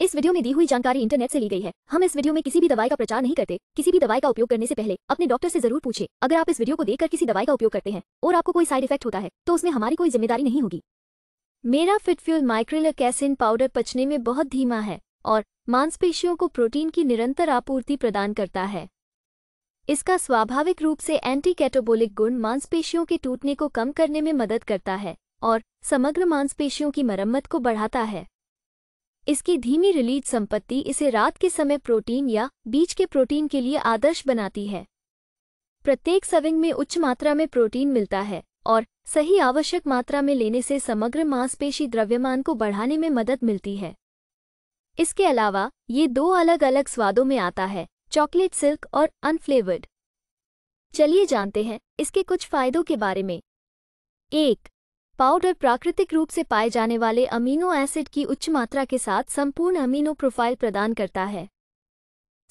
इस वीडियो में दी हुई जानकारी इंटरनेट से ली गई है हम इस वीडियो में किसी भी दवाई का प्रचार नहीं करते किसी भी दवाई का उपयोग करने से पहले अपने डॉक्टर से जरूर पूछे अगर आप इस वीडियो को देखकर किसी दवाई का उपयोग करते हैं और आपको कोई साइड इफेक्ट होता है तो उसमें हमारी कोई जिम्मेदारी नहीं होगी मेरा फिटफ्यूल माइक्रिलिक पाउडर पचने में बहुत धीमा है और मांसपेशियों को प्रोटीन की निरंतर आपूर्ति प्रदान करता है इसका स्वाभाविक रूप से एंटी कैटोबोलिक गुण मांसपेशियों के टूटने को कम करने में मदद करता है और समग्र मांसपेशियों की मरम्मत को बढ़ाता है इसकी धीमी रिलीज संपत्ति इसे रात के समय प्रोटीन या बीज के प्रोटीन के लिए आदर्श बनाती है प्रत्येक सविंग में उच्च मात्रा में प्रोटीन मिलता है और सही आवश्यक मात्रा में लेने से समग्र मांसपेशी द्रव्यमान को बढ़ाने में मदद मिलती है इसके अलावा ये दो अलग अलग स्वादों में आता है चॉकलेट सिल्क और अनफ्लेवर्ड चलिए जानते हैं इसके कुछ फायदों के बारे में एक पाउडर प्राकृतिक रूप से पाए जाने वाले अमीनो एसिड की उच्च मात्रा के साथ संपूर्ण अमीनो प्रोफाइल प्रदान करता है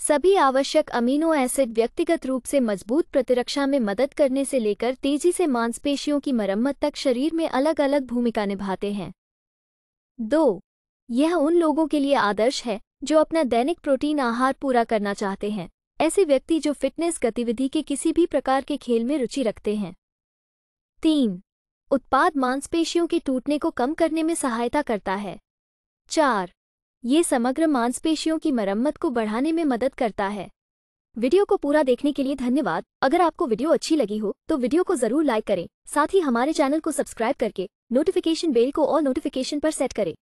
सभी आवश्यक अमीनो एसिड व्यक्तिगत रूप से मजबूत प्रतिरक्षा में मदद करने से लेकर तेजी से मांसपेशियों की मरम्मत तक शरीर में अलग अलग भूमिका निभाते हैं दो यह उन लोगों के लिए आदर्श है जो अपना दैनिक प्रोटीन आहार पूरा करना चाहते हैं ऐसे व्यक्ति जो फिटनेस गतिविधि के किसी भी प्रकार के खेल में रुचि रखते हैं तीन उत्पाद मांसपेशियों के टूटने को कम करने में सहायता करता है चार ये समग्र मांसपेशियों की मरम्मत को बढ़ाने में मदद करता है वीडियो को पूरा देखने के लिए धन्यवाद अगर आपको वीडियो अच्छी लगी हो तो वीडियो को जरूर लाइक करें साथ ही हमारे चैनल को सब्सक्राइब करके नोटिफिकेशन बेल को और नोटिफिकेशन पर सेट करें